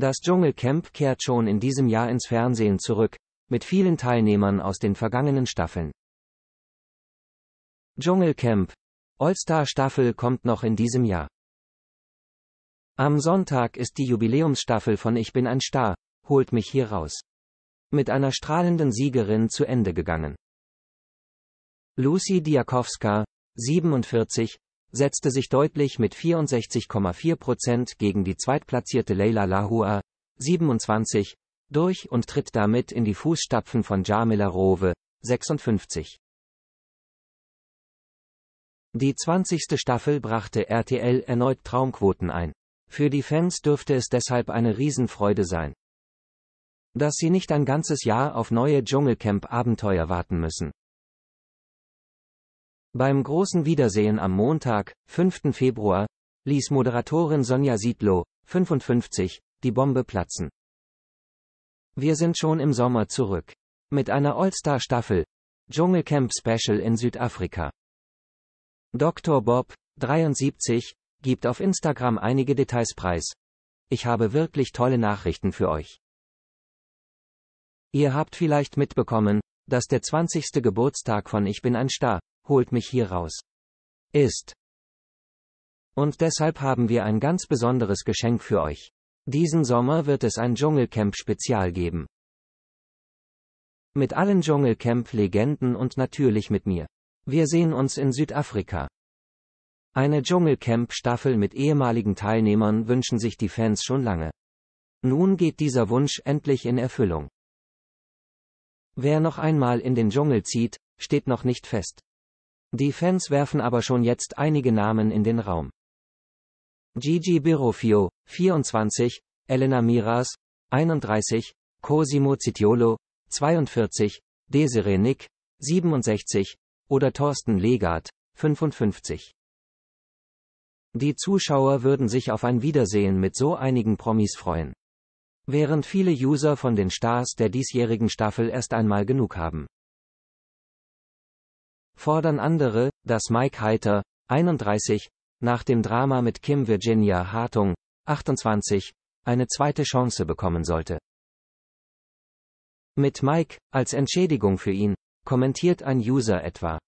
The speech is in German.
Das Dschungelcamp kehrt schon in diesem Jahr ins Fernsehen zurück, mit vielen Teilnehmern aus den vergangenen Staffeln. Dschungelcamp. All-Star-Staffel kommt noch in diesem Jahr. Am Sonntag ist die Jubiläumsstaffel von Ich bin ein Star, holt mich hier raus. Mit einer strahlenden Siegerin zu Ende gegangen. Lucy Diakowska, 47, setzte sich deutlich mit 64,4 gegen die zweitplatzierte Leila Lahua, 27, durch und tritt damit in die Fußstapfen von Jamila Rove, 56. Die 20. Staffel brachte RTL erneut Traumquoten ein. Für die Fans dürfte es deshalb eine Riesenfreude sein. Dass sie nicht ein ganzes Jahr auf neue Dschungelcamp-Abenteuer warten müssen. Beim großen Wiedersehen am Montag, 5. Februar, ließ Moderatorin Sonja Siedlow, 55, die Bombe platzen. Wir sind schon im Sommer zurück. Mit einer All-Star-Staffel. Dschungelcamp Special in Südafrika. Dr. Bob, 73, gibt auf Instagram einige Details preis. Ich habe wirklich tolle Nachrichten für euch. Ihr habt vielleicht mitbekommen, dass der 20. Geburtstag von Ich bin ein Star, holt mich hier raus. Ist. Und deshalb haben wir ein ganz besonderes Geschenk für euch. Diesen Sommer wird es ein Dschungelcamp-Spezial geben. Mit allen Dschungelcamp-Legenden und natürlich mit mir. Wir sehen uns in Südafrika. Eine Dschungelcamp-Staffel mit ehemaligen Teilnehmern wünschen sich die Fans schon lange. Nun geht dieser Wunsch endlich in Erfüllung. Wer noch einmal in den Dschungel zieht, steht noch nicht fest. Die Fans werfen aber schon jetzt einige Namen in den Raum. Gigi Birofio, 24, Elena Miras, 31, Cosimo Citiolo, 42, Desiree Nick, 67, oder Thorsten Legard, 55. Die Zuschauer würden sich auf ein Wiedersehen mit so einigen Promis freuen. Während viele User von den Stars der diesjährigen Staffel erst einmal genug haben. Fordern andere, dass Mike Heiter, 31, nach dem Drama mit Kim Virginia Hartung, 28, eine zweite Chance bekommen sollte. Mit Mike, als Entschädigung für ihn, kommentiert ein User etwa.